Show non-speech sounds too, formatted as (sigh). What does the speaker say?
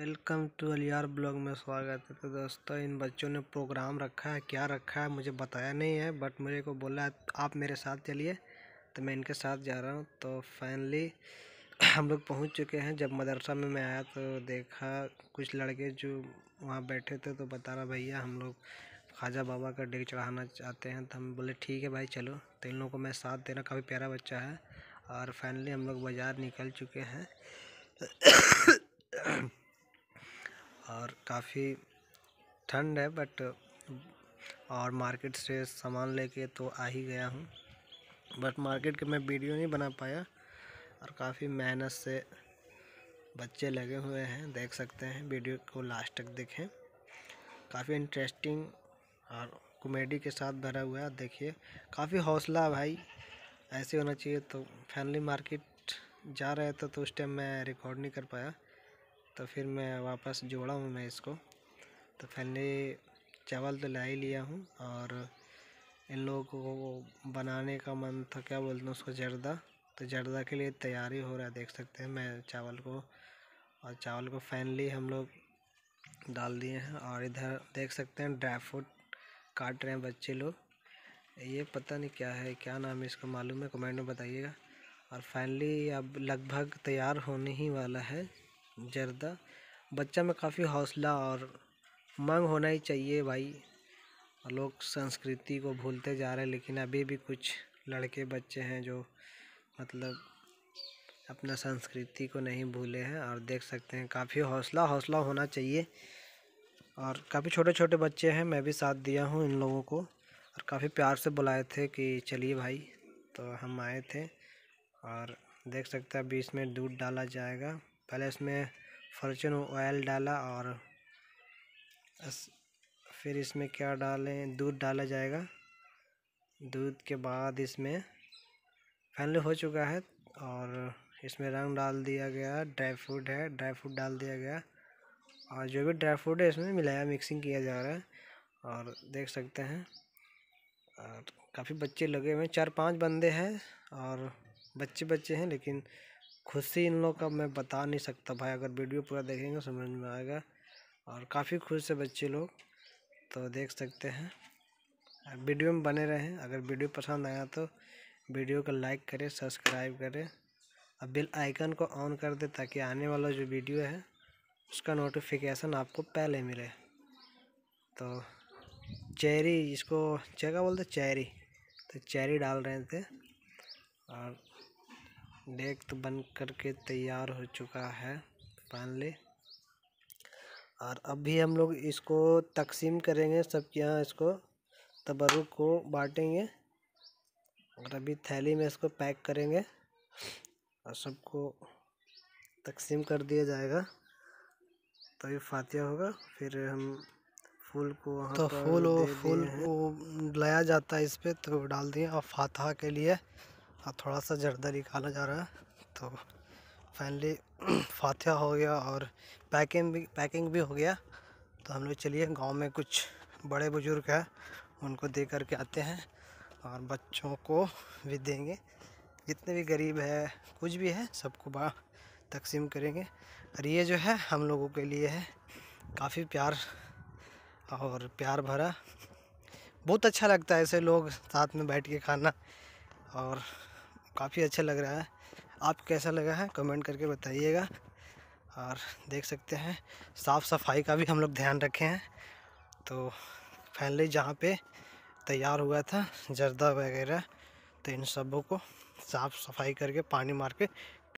welcome to Aliyar blog में स्वागत है तो दोस्तों इन बच्चों ने प्रोग्राम रखा है क्या रखा है मुझे बताया नहीं है बट मेरे को बोला है आप मेरे साथ चलिए तो मैं इनके साथ जा रहा हूँ तो फाइनली हम लोग पहुँच चुके हैं जब मदरसा में मैं आया तो देखा कुछ लड़के जो वहाँ बैठे थे तो बता रहा भैया हम लोग ख्वाजा बाबा का डेग चढ़ाना चाहते हैं तो हम बोले ठीक है भाई चलो तो इन लोगों को मैं साथ देना काफ़ी प्यारा बच्चा है और फाइनली हम लोग बाज़ार निकल चुके हैं और काफ़ी ठंड है बट और मार्केट से सामान लेके तो आ ही गया हूँ बट मार्केट के मैं वीडियो नहीं बना पाया और काफ़ी मेहनत से बच्चे लगे हुए हैं देख सकते हैं वीडियो को लास्ट तक देखें काफ़ी इंटरेस्टिंग और कॉमेडी के साथ भरा हुआ है देखिए काफ़ी हौसला भाई ऐसे होना चाहिए तो फैमिली मार्केट जा रहे थे तो, तो उस टाइम मैं रिकॉर्ड नहीं कर पाया तो फिर मैं वापस जोड़ा हूँ मैं इसको तो पहले चावल तो ला ही लिया हूँ और इन लोगों को बनाने का मन था क्या बोलते हैं उसको जर्दा तो जर्दा के लिए तैयारी हो रहा है देख सकते हैं मैं चावल को और चावल को फाइनली हम लोग डाल दिए हैं और इधर देख सकते हैं ड्राई फ्रूट काट रहे हैं बच्चे लोग ये पता नहीं क्या है क्या नाम है इसको मालूम है कमेंट में बताइएगा और फाइनली अब लगभग तैयार होने ही वाला है जर्दा बच्चा में काफ़ी हौसला और मंग होना ही चाहिए भाई लोग संस्कृति को भूलते जा रहे हैं लेकिन अभी भी कुछ लड़के बच्चे हैं जो मतलब अपना संस्कृति को नहीं भूले हैं और देख सकते हैं काफ़ी हौसला हौसला होना चाहिए और काफ़ी छोटे छोटे बच्चे हैं मैं भी साथ दिया हूँ इन लोगों को और काफ़ी प्यार से बुलाए थे कि चलिए भाई तो हम आए थे और देख सकते हैं अभी इसमें दूध डाला जाएगा पहले इसमें फर्चन ऑयल डाला और फिर इसमें क्या डालें दूध डाला जाएगा दूध के बाद इसमें फैनल हो चुका है और इसमें रंग डाल दिया गया ड्राई फ्रूट है ड्राई फ्रूट डाल दिया गया और जो भी ड्राई फ्रूट है इसमें मिलाया मिक्सिंग किया जा रहा है और देख सकते हैं और काफ़ी बच्चे लगे हुए हैं चार पांच बंदे हैं और बच्चे बच्चे हैं लेकिन खुशी इन लोग का मैं बता नहीं सकता भाई अगर वीडियो पूरा देखेंगे समझ में आएगा और काफ़ी खुश है बच्चे लोग तो देख सकते हैं वीडियो में बने रहें अगर वीडियो पसंद आया तो वीडियो को लाइक करें सब्सक्राइब करें और बिल आइकन को ऑन कर दें ताकि आने वाला जो वीडियो है उसका नोटिफिकेशन आपको पहले मिले तो चेरी इसको चेगा बोलते चेरी तो चेरी डाल रहे थे और डेक तो बन करके तैयार हो चुका है फाइनली और अभी हम लोग इसको तकसीम करेंगे सबके यहाँ इसको तबरुक को बांटेंगे और अभी थैली में इसको पैक करेंगे और सबको तकसीम कर दिया जाएगा तो ये फातिया होगा फिर हम फूल को वहाँ तो फूल वो फूल को लाया जाता है इस पर तो डाल दिए और फातहा के लिए और हाँ, थोड़ा सा जर्दा निकाला जा रहा है तो फाइनली (clears throat) फातिहा हो गया और पैकिंग भी पैकिंग भी हो गया तो हम लोग चलिए गांव में कुछ बड़े बुज़ुर्ग हैं उनको दे करके आते हैं और बच्चों को भी देंगे जितने भी गरीब है कुछ भी है सबको बड़ा तकसीम करेंगे और ये जो है हम लोगों के लिए है काफ़ी प्यार और प्यार भरा बहुत अच्छा लगता है ऐसे लोग साथ में बैठ के खाना और काफ़ी अच्छा लग रहा है आप कैसा लगा है कमेंट करके बताइएगा और देख सकते हैं साफ़ सफाई का भी हम लोग ध्यान रखे हैं तो फाइनली जहाँ पे तैयार हुआ था जर्दा वगैरह तो इन सबों को साफ़ सफाई करके पानी मार के